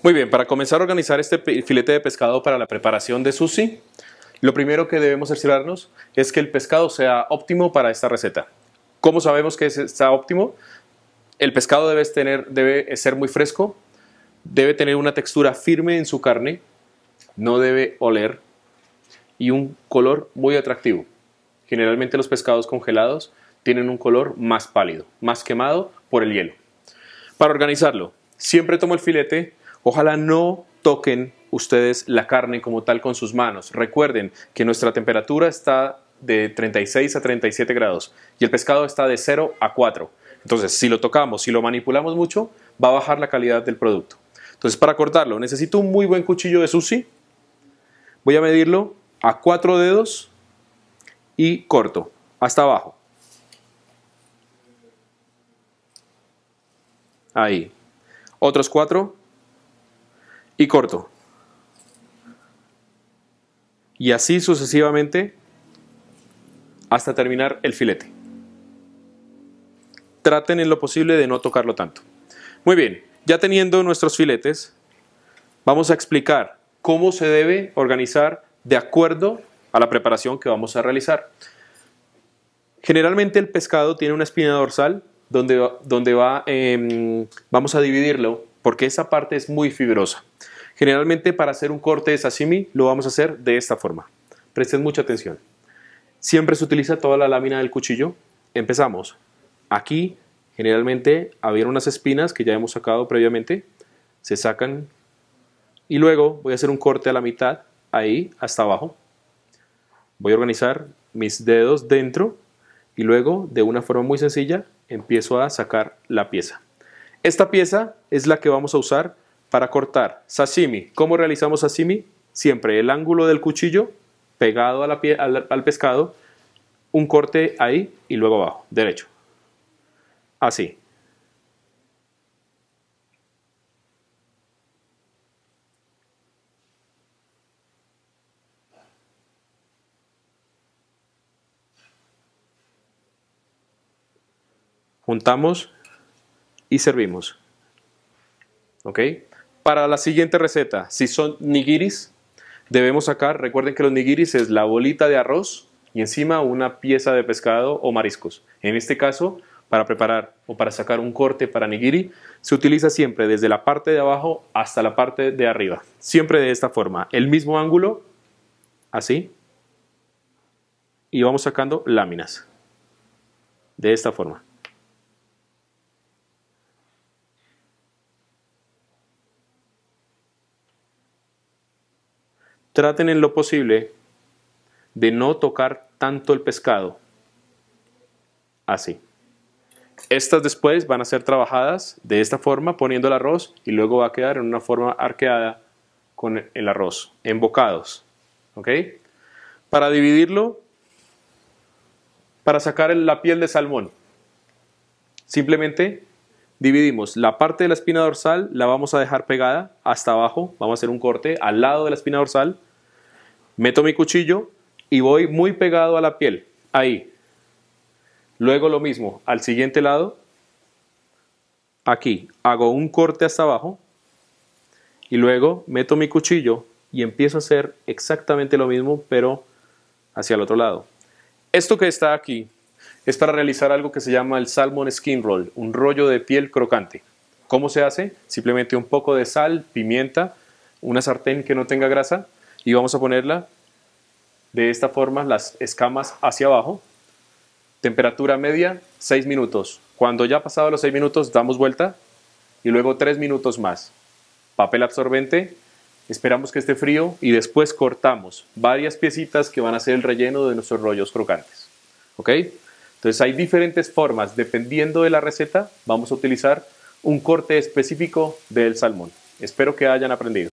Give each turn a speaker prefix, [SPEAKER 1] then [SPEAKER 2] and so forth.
[SPEAKER 1] Muy bien, para comenzar a organizar este filete de pescado para la preparación de sushi, lo primero que debemos cerciorarnos es que el pescado sea óptimo para esta receta. ¿Cómo sabemos que está óptimo? El pescado debe, debe ser muy fresco, debe tener una textura firme en su carne, no debe oler y un color muy atractivo. Generalmente los pescados congelados tienen un color más pálido, más quemado por el hielo. Para organizarlo, siempre tomo el filete Ojalá no toquen ustedes la carne como tal con sus manos. Recuerden que nuestra temperatura está de 36 a 37 grados y el pescado está de 0 a 4. Entonces, si lo tocamos, si lo manipulamos mucho, va a bajar la calidad del producto. Entonces, para cortarlo, necesito un muy buen cuchillo de sushi. Voy a medirlo a 4 dedos y corto hasta abajo. Ahí. Otros 4 y corto. Y así sucesivamente hasta terminar el filete. Traten en lo posible de no tocarlo tanto. Muy bien, ya teniendo nuestros filetes, vamos a explicar cómo se debe organizar de acuerdo a la preparación que vamos a realizar. Generalmente el pescado tiene una espina dorsal donde, donde va, em, vamos a dividirlo porque esa parte es muy fibrosa. Generalmente para hacer un corte de sashimi lo vamos a hacer de esta forma. Presten mucha atención. Siempre se utiliza toda la lámina del cuchillo. Empezamos. Aquí generalmente había unas espinas que ya hemos sacado previamente. Se sacan y luego voy a hacer un corte a la mitad, ahí hasta abajo. Voy a organizar mis dedos dentro y luego de una forma muy sencilla empiezo a sacar la pieza. Esta pieza es la que vamos a usar para cortar, sashimi. ¿Cómo realizamos sashimi? Siempre el ángulo del cuchillo pegado a la pie, al, al pescado, un corte ahí y luego abajo, derecho. Así. Juntamos y servimos. ¿Ok? Para la siguiente receta, si son nigiris, debemos sacar, recuerden que los nigiris es la bolita de arroz y encima una pieza de pescado o mariscos. En este caso, para preparar o para sacar un corte para nigiri, se utiliza siempre desde la parte de abajo hasta la parte de arriba. Siempre de esta forma, el mismo ángulo, así, y vamos sacando láminas. De esta forma. Traten en lo posible de no tocar tanto el pescado. Así. Estas después van a ser trabajadas de esta forma poniendo el arroz y luego va a quedar en una forma arqueada con el arroz, en bocados. ¿Ok? Para dividirlo, para sacar la piel de salmón, simplemente dividimos la parte de la espina dorsal, la vamos a dejar pegada hasta abajo, vamos a hacer un corte al lado de la espina dorsal Meto mi cuchillo y voy muy pegado a la piel, ahí. Luego lo mismo, al siguiente lado, aquí, hago un corte hasta abajo y luego meto mi cuchillo y empiezo a hacer exactamente lo mismo, pero hacia el otro lado. Esto que está aquí es para realizar algo que se llama el salmon skin roll, un rollo de piel crocante. ¿Cómo se hace? Simplemente un poco de sal, pimienta, una sartén que no tenga grasa, y vamos a ponerla de esta forma, las escamas hacia abajo. Temperatura media, 6 minutos. Cuando ya ha pasado los 6 minutos, damos vuelta y luego 3 minutos más. Papel absorbente, esperamos que esté frío y después cortamos varias piecitas que van a ser el relleno de nuestros rollos crocantes. ¿Ok? Entonces hay diferentes formas, dependiendo de la receta, vamos a utilizar un corte específico del salmón. Espero que hayan aprendido.